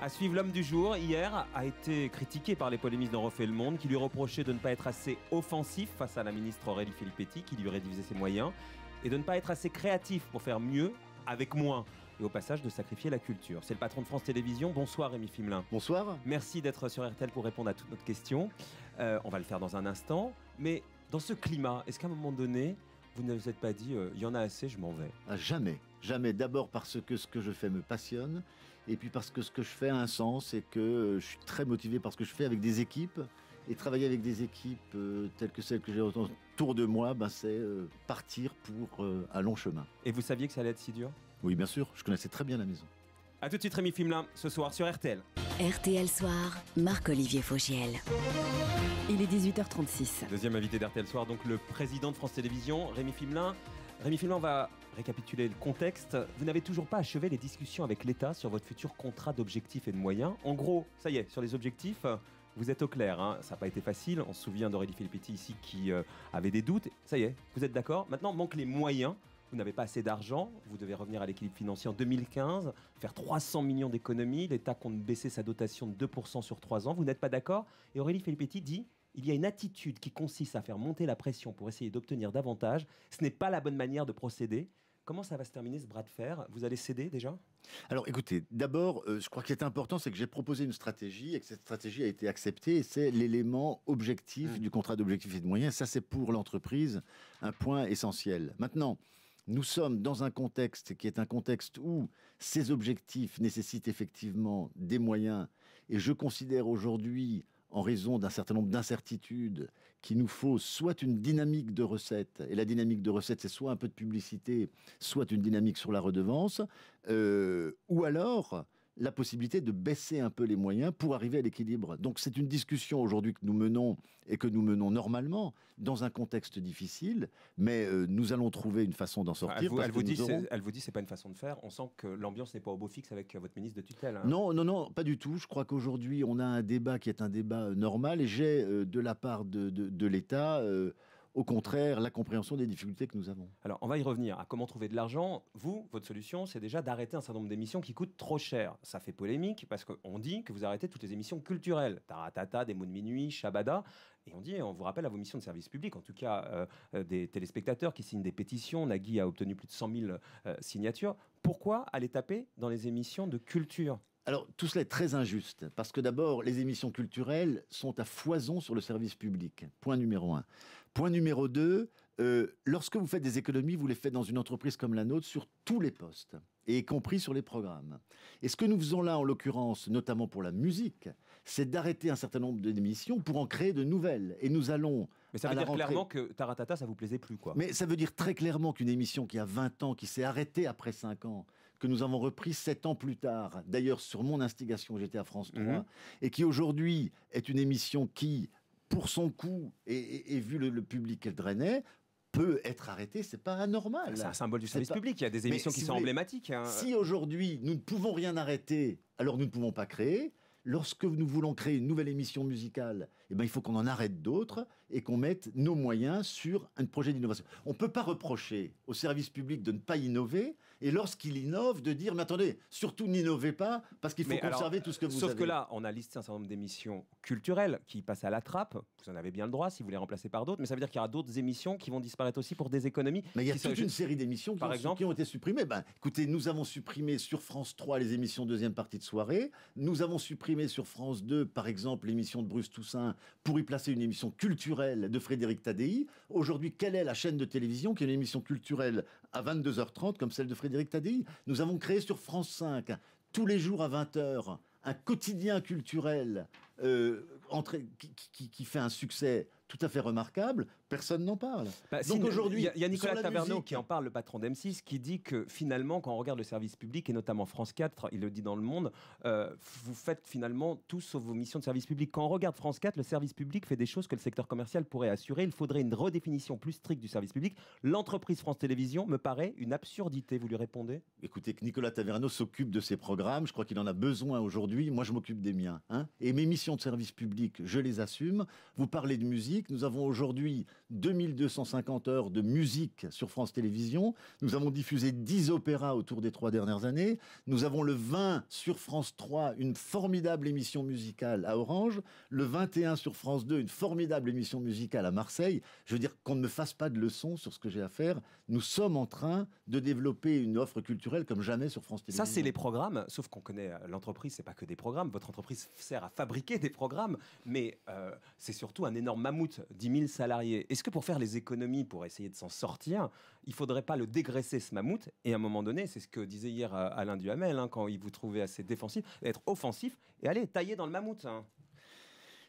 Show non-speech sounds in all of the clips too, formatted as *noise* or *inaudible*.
À suivre l'homme du jour, hier, a été critiqué par les polémistes d'en refait le monde qui lui reprochait de ne pas être assez offensif face à la ministre Aurélie Filippetti qui lui réduisait ses moyens et de ne pas être assez créatif pour faire mieux avec moins et au passage de sacrifier la culture. C'est le patron de France Télévisions. Bonsoir Rémi Fimelin. Bonsoir. Merci d'être sur RTL pour répondre à toutes nos questions. Euh, on va le faire dans un instant. Mais dans ce climat, est-ce qu'à un moment donné, vous ne vous êtes pas dit, euh, il y en a assez, je m'en vais ah, Jamais. Jamais. D'abord parce que ce que je fais me passionne et puis parce que ce que je fais a un sens et que euh, je suis très motivé par ce que je fais avec des équipes. Et travailler avec des équipes euh, telles que celles que j'ai autour de moi, bah, c'est euh, partir pour un long chemin. Et vous saviez que ça allait être si dur Oui, bien sûr, je connaissais très bien la maison. A tout de suite Rémi Fimelin, ce soir sur RTL. RTL Soir, Marc-Olivier Faugiel. Il est 18h36. Deuxième invité d'RTL Soir, donc le président de France Télévisions, Rémi Fimelin. Rémi Fimelin, va récapituler le contexte. Vous n'avez toujours pas achevé les discussions avec l'État sur votre futur contrat d'objectifs et de moyens. En gros, ça y est, sur les objectifs, vous êtes au clair. Hein. Ça n'a pas été facile. On se souvient d'Aurélie Filippetti ici qui euh, avait des doutes. Ça y est, vous êtes d'accord. Maintenant, manque les moyens vous n'avez pas assez d'argent, vous devez revenir à l'équilibre financier en 2015, faire 300 millions d'économies, l'État compte baisser sa dotation de 2% sur 3 ans, vous n'êtes pas d'accord Et Aurélie Filippetti dit il y a une attitude qui consiste à faire monter la pression pour essayer d'obtenir davantage. Ce n'est pas la bonne manière de procéder. Comment ça va se terminer ce bras de fer Vous allez céder déjà Alors écoutez, d'abord, euh, je crois qu'il est important, c'est que j'ai proposé une stratégie et que cette stratégie a été acceptée. Et c'est l'élément objectif mmh. du contrat d'objectif et de moyens. Ça, c'est pour l'entreprise un point essentiel. Maintenant, nous sommes dans un contexte qui est un contexte où ces objectifs nécessitent effectivement des moyens. Et je considère aujourd'hui, en raison d'un certain nombre d'incertitudes, qu'il nous faut soit une dynamique de recettes, et la dynamique de recettes, c'est soit un peu de publicité, soit une dynamique sur la redevance, euh, ou alors la possibilité de baisser un peu les moyens pour arriver à l'équilibre. Donc c'est une discussion aujourd'hui que nous menons et que nous menons normalement dans un contexte difficile, mais euh, nous allons trouver une façon d'en sortir. Elle vous, dit, que elle vous dit, c'est pas une façon de faire. On sent que l'ambiance n'est pas au beau fixe avec euh, votre ministre de tutelle. Hein. Non, non, non, pas du tout. Je crois qu'aujourd'hui on a un débat qui est un débat euh, normal et j'ai de la part de, l'État au contraire la compréhension des difficultés que nous avons. Alors, on va y revenir à comment trouver de l'argent. Vous, votre solution, c'est déjà d'arrêter un certain nombre d'émissions qui coûtent trop cher. Ça fait polémique parce qu'on dit que vous arrêtez toutes les émissions culturelles. Taratata, Des mots de minuit, Shabada. Et on dit, on vous rappelle à vos missions de service public, en tout cas euh, euh, des téléspectateurs qui signent des pétitions. Nagui a obtenu plus de 100 000 euh, signatures. Pourquoi aller taper dans les émissions de culture alors, tout cela est très injuste, parce que d'abord, les émissions culturelles sont à foison sur le service public. Point numéro un. Point numéro deux, euh, lorsque vous faites des économies, vous les faites dans une entreprise comme la nôtre sur tous les postes, et y compris sur les programmes. Et ce que nous faisons là, en l'occurrence, notamment pour la musique, c'est d'arrêter un certain nombre d'émissions pour en créer de nouvelles. Et nous allons. Mais ça veut dire clairement que Taratata, ça vous plaisait plus, quoi. Mais ça veut dire très clairement qu'une émission qui a 20 ans, qui s'est arrêtée après 5 ans, que nous avons repris sept ans plus tard, d'ailleurs sur mon instigation, j'étais à France 3, mhm. et qui aujourd'hui est une émission qui, pour son coup et, vu le, public qu'elle drainait, peut être arrêtée. c'est pas anormal. C'est un symbole du service public. Il y a des émissions qui sont emblématiques. Hein. Si aujourd'hui nous ne pouvons rien arrêter, alors nous ne pouvons pas créer. Lorsque nous voulons créer une nouvelle émission musicale, eh ben, il faut qu'on en arrête d'autres et qu'on mette nos moyens sur un projet d'innovation. On ne peut pas reprocher au service public de ne pas innover et lorsqu'il innove, de dire, mais attendez, surtout n'innovez pas parce qu'il faut conserver tout ce que vous avez. Sauf que là, on a listé un certain nombre d'émissions culturelles qui passent à la trappe. Vous en avez bien le droit si vous les remplacez par d'autres, mais ça veut dire qu'il y aura d'autres émissions qui vont disparaître aussi pour des économies. Mais il y a toute une série d'émissions qui, par ont, exemple, qui ont été supprimées. Ben, écoutez, nous avons supprimé sur France 3 les émissions deuxième partie de soirée. Nous avons supprimé sur France 2, par exemple, l'émission de Bruce Toussaint pour y placer une émission culturelle de Frédéric Tadei. Aujourd'hui, quelle est la chaîne de télévision qui a une émission culturelle à 22h30 comme celle de Frédéric Tadei Nous avons créé sur France 5, tous les jours à 20h, un quotidien culturel euh, qui fait un succès tout à fait remarquable Personne n'en parle. Bah, Donc aujourd'hui, il y, a Nicolas Taverneau qui en parle, le patron d'M6, qui dit que finalement, quand on regarde le service public, et notamment France 4, il le dit dans Le Monde, euh, vous faites finalement tout sauf vos missions de service public. Quand on regarde France 4, le service public fait des choses que le secteur commercial pourrait assurer. Il faudrait une redéfinition plus stricte du service public. L'entreprise France Télévisions me paraît une absurdité. Vous lui répondez Écoutez, que Nicolas Taverneau s'occupe de ses programmes. Je crois qu'il en a besoin aujourd'hui. Moi, je m'occupe des miens. Hein. et mes missions de service public, je les assume. Vous parlez de musique. Nous avons aujourd'hui 2250 heures de musique sur France Télévisions. Nous avons diffusé 10 opéras autour des trois dernières années. Nous avons le 20 sur France 3, une formidable émission musicale à Orange. Le 21 sur France 2, une formidable émission musicale à Marseille. Je veux dire qu'on ne me fasse pas de leçons sur ce que j'ai à faire. Nous sommes en train de développer une offre culturelle comme jamais sur France Télévisions. Ça, c'est les programmes, sauf qu'on connaît euh, l'entreprise, c'est pas que des programmes. Votre entreprise sert à fabriquer des programmes, mais euh, c'est surtout un énorme mammouth, 10 000 salariés. Est-ce que pour faire les économies, pour essayer de s'en sortir, il faudrait pas le dégraisser ce mammouth Et à un moment donné, c'est ce que disait hier euh, Alain Duhamel, hein, quand il vous trouvait assez défensif, être offensif et aller tailler dans le mammouth. Hein.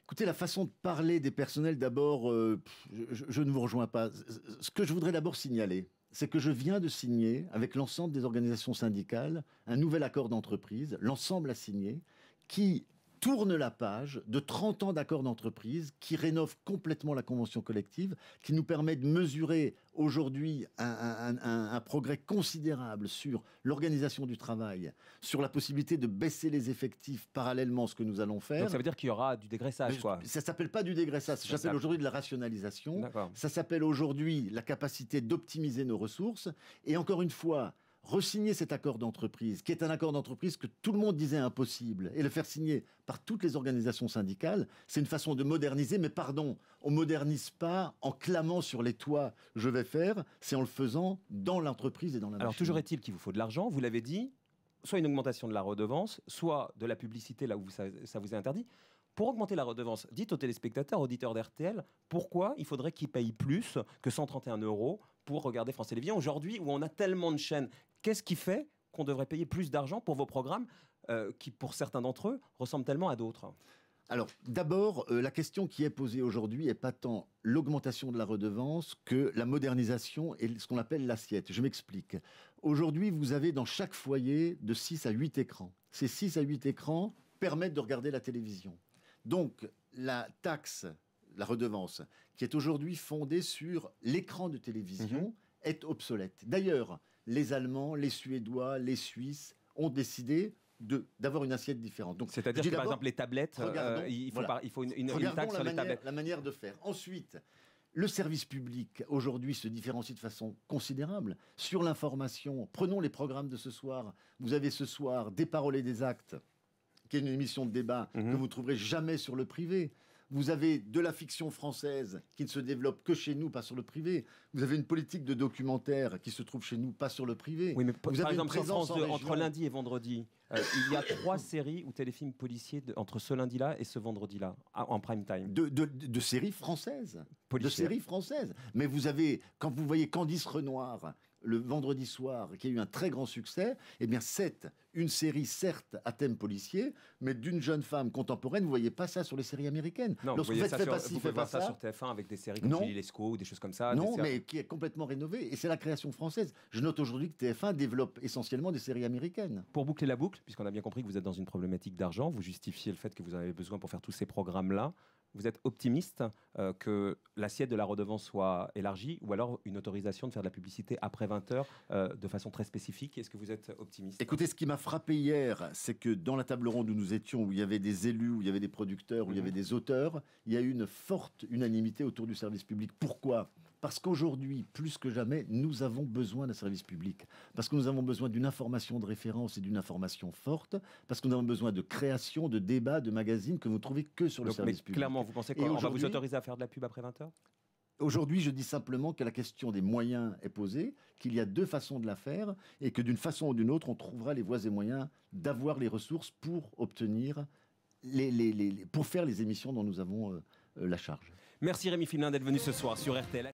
Écoutez, la façon de parler des personnels, d'abord, euh, je ne vous rejoins pas. Ce que je voudrais d'abord signaler, c'est que je viens de signer, avec l'ensemble des organisations syndicales, un nouvel accord d'entreprise, l'ensemble a signé, qui tourne la page de 30 ans d'accords d'entreprise qui rénove complètement la convention collective, qui nous permet de mesurer aujourd'hui un, progrès considérable sur l'organisation du travail, sur la possibilité de baisser les effectifs parallèlement à ce que nous allons faire. Donc ça veut dire qu'il y aura du dégraissage, quoi. Ça s'appelle pas du dégraissage, ça s'appelle aujourd'hui de la rationalisation. Ça s'appelle aujourd'hui la capacité d'optimiser nos ressources. Et encore une fois, resigner cet accord d'entreprise, qui est un accord d'entreprise que tout le monde disait impossible, et le faire signer par toutes les organisations syndicales, c'est une façon de moderniser, mais pardon, on modernise pas en clamant sur les toits je vais faire, c'est en le faisant dans l'entreprise et dans la Alors toujours est-il qu'il vous faut de l'argent, vous l'avez dit, soit une augmentation de la redevance, soit de la publicité là où ça, ça vous est interdit. Pour augmenter la redevance, dites aux téléspectateurs, auditeurs d'RTL, pourquoi il faudrait qu'ils payent plus que 131 euros pour regarder France Télévisions aujourd'hui où on a tellement de chaînes Qu'est-ce qui fait qu'on devrait payer plus d'argent pour vos programmes euh, qui, pour certains d'entre eux, ressemblent tellement à d'autres alors, d'abord, euh, la question qui est posée aujourd'hui n'est pas tant l'augmentation de la redevance que la modernisation et ce qu'on appelle l'assiette. Je m'explique. Aujourd'hui, vous avez dans chaque foyer de 6 à 8 écrans. Ces 6 à 8 écrans permettent de regarder la télévision. Donc, la taxe, la redevance, qui est aujourd'hui fondée sur l'écran de télévision, mhm. est obsolète. D'ailleurs, les Allemands, les Suédois, les Suisses ont décidé d'avoir une assiette différente. c'est-à-dire par exemple les tablettes, euh, il, faut une, taxe sur les tablettes. La manière de faire. Ensuite, le service public aujourd'hui se différencie de façon considérable sur l'information. Prenons les programmes de ce soir. Vous avez ce soir des paroles des actes qui est une émission de débat mhm. que vous trouverez jamais sur le privé. Vous avez de la fiction française qui ne se développe que chez nous, pas sur le privé. Vous avez une politique de documentaire qui se trouve chez nous, pas sur le privé. vous par avez exemple, une présence entre lundi et vendredi, euh, il y a trois *coughs* séries ou téléfilms policiers entre ce lundi-là et ce vendredi-là, en prime time. De, séries françaises. De séries françaises. Mais vous avez, quand vous voyez Candice Renoir, le vendredi soir, qui a eu un très grand succès, eh bien c'est une série certes à thème policier, mais d'une jeune femme contemporaine, vous voyez pas ça sur les séries américaines. Non, vous, voyez pas, ça, sur TF1 avec des séries comme Julie Lescaut ou des choses comme ça. Non, mais qui est complètement rénovée, et c'est la création française. Je note aujourd'hui que TF1 développe essentiellement des séries américaines. Pour boucler la boucle, puisqu'on a bien compris que vous êtes dans une problématique d'argent, vous justifiez le fait que vous avez besoin pour faire tous ces programmes-là vous êtes optimiste euh, que l'assiette de la redevance soit élargie ou alors une autorisation de faire de la publicité après 20 heures euh, de façon très spécifique Est-ce que vous êtes optimiste Écoutez, ce qui m'a frappé hier, c'est que dans la table ronde où nous étions, où il y avait des élus, où il y avait des producteurs, où il y mhm. avait des auteurs, il y a eu une forte unanimité autour du service public. Pourquoi parce qu'aujourd'hui, plus que jamais, nous avons besoin d'un service public. Parce que nous avons besoin d'une information de référence et d'une information forte. Parce que nous avons besoin de création, de débats, de magazines que vous ne trouvez que sur le service public. Clairement, vous pensez qu'on va vous autoriser à faire de la pub après 20h Aujourd'hui, je dis simplement que la question des moyens est posée, qu'il y a deux façons de la faire et que d'une façon ou d'une autre, on trouvera les voies et moyens d'avoir les ressources pour obtenir les, pour faire les émissions dont nous avons euh, euh, la charge. Merci Rémi Finlin d'être venu ce soir sur RTL.